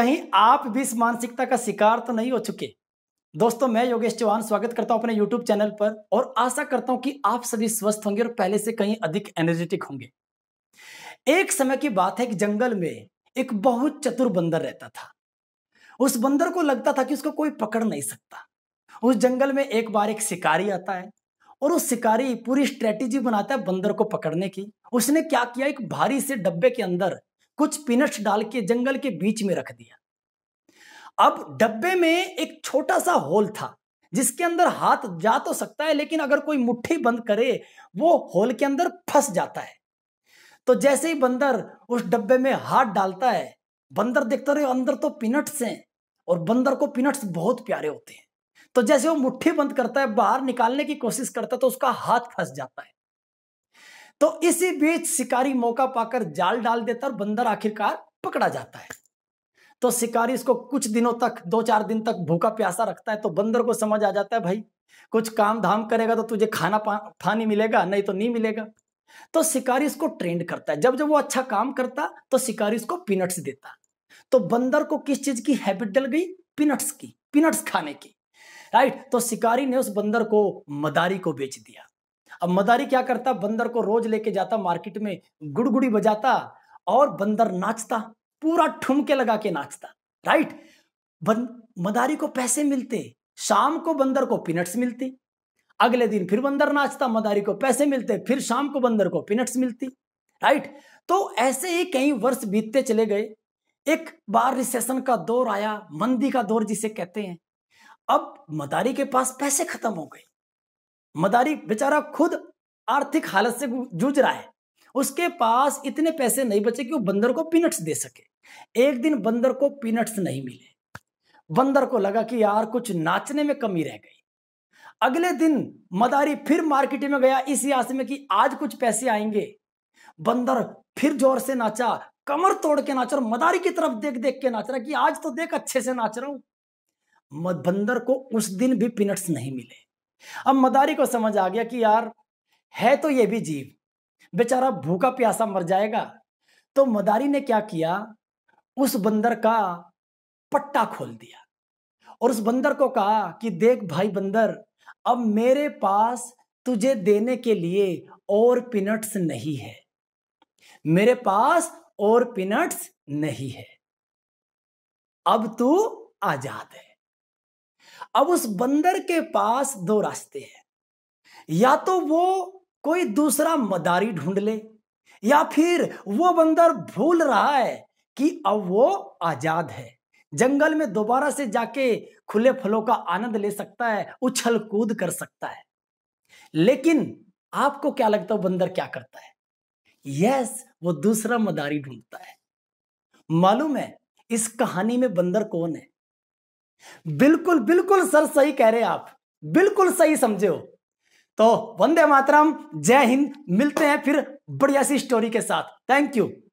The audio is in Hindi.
कहीं आप भी इस मानसिकता का शिकार तो नहीं हो चुके दोस्तों मैं योगेश चौहान स्वागत करता हूं अपने YouTube चैनल पर और आशा करता हूं कि आप सभी स्वस्थ होंगे और पहले से कहीं अधिक एनर्जेटिक होंगे एक समय की बात है कि जंगल में एक बहुत चतुर बंदर रहता था उस बंदर को लगता था कि उसको कोई पकड़ नहीं सकता उस जंगल में एक बार एक शिकारी आता है और उस शिकारी पूरी स्ट्रेटेजी बनाता है बंदर को पकड़ने की उसने क्या किया एक भारी से डब्बे के अंदर कुछ पिनट्स डाल के जंगल के बीच में रख दिया अब डब्बे में एक छोटा सा होल था जिसके अंदर हाथ जा तो सकता है लेकिन अगर कोई मुट्ठी बंद करे वो होल के अंदर फंस जाता है तो जैसे ही बंदर उस डब्बे में हाथ डालता है बंदर देखता रहे अंदर तो पिनट्स हैं और बंदर को पिनट्स बहुत प्यारे होते हैं तो जैसे वो मुट्ठी बंद करता है बाहर निकालने की कोशिश करता है तो उसका हाथ फंस जाता है तो इसी बीच शिकारी मौका पाकर जाल डाल देता और बंदर आखिरकार पकड़ा जाता है तो शिकारी इसको कुछ दिनों तक दो चार दिन तक भूखा प्यासा रखता है तो बंदर को समझ आ जाता है भाई कुछ काम धाम करेगा तो तुझे खाना पानी मिलेगा नहीं तो नहीं मिलेगा तो शिकारी इसको ट्रेंड करता है जब जब वो अच्छा काम करता तो शिकारी इसको पीनट्स देता तो बंदर को किस चीज की हैबिट डल गई पीनट्स की पीनट्स खाने की राइट तो शिकारी ने उस बंदर को मदारी को बेच दिया अब मदारी क्या करता बंदर को रोज लेके जाता मार्केट में गुड़गुड़ी बजाता और बंदर नाचता पूरा ठुमके लगा के नाचता राइट बंद मदारी को पैसे मिलते शाम को बंदर को पिनट्स मिलती अगले दिन फिर बंदर नाचता मदारी को पैसे मिलते फिर शाम को बंदर को पिनट्स मिलती राइट तो ऐसे ही कई वर्ष बीतते चले गए एक बार रिसेशन का दौर आया मंदी का दौर जिसे कहते हैं अब मदारी के पास पैसे खत्म हो गए मदारी बेचारा खुद आर्थिक हालत से जूझ रहा है उसके पास इतने पैसे नहीं बचे कि वो बंदर को पीनट्स दे सके एक दिन बंदर को पीनट्स नहीं मिले बंदर को लगा कि यार कुछ नाचने में कमी रह गई अगले दिन मदारी फिर मार्केट में गया इस आस में कि आज कुछ पैसे आएंगे बंदर फिर जोर से नाचा कमर तोड़ के नाच रहा मदारी की तरफ देख देख के नाच रहा कि आज तो देख अच्छे से नाच रहा हूं बंदर को उस दिन भी पीनट्स नहीं मिले अब मदारी को समझ आ गया कि यार है तो ये भी जीव बेचारा भूखा प्यासा मर जाएगा तो मदारी ने क्या किया उस बंदर का पट्टा खोल दिया और उस बंदर को कहा कि देख भाई बंदर अब मेरे पास तुझे देने के लिए और पिनट्स नहीं है मेरे पास और पिनट्स नहीं है अब तू आजाद है अब उस बंदर के पास दो रास्ते हैं या तो वो कोई दूसरा मदारी ढूंढ ले या फिर वो बंदर भूल रहा है कि अब वो आजाद है जंगल में दोबारा से जाके खुले फलों का आनंद ले सकता है उछल कूद कर सकता है लेकिन आपको क्या लगता है बंदर क्या करता है यस वो दूसरा मदारी ढूंढता है मालूम है इस कहानी में बंदर कौन है बिल्कुल बिल्कुल सर सही कह रहे आप बिल्कुल सही समझे हो तो वंदे मातरम जय हिंद मिलते हैं फिर बढ़िया सी स्टोरी के साथ थैंक यू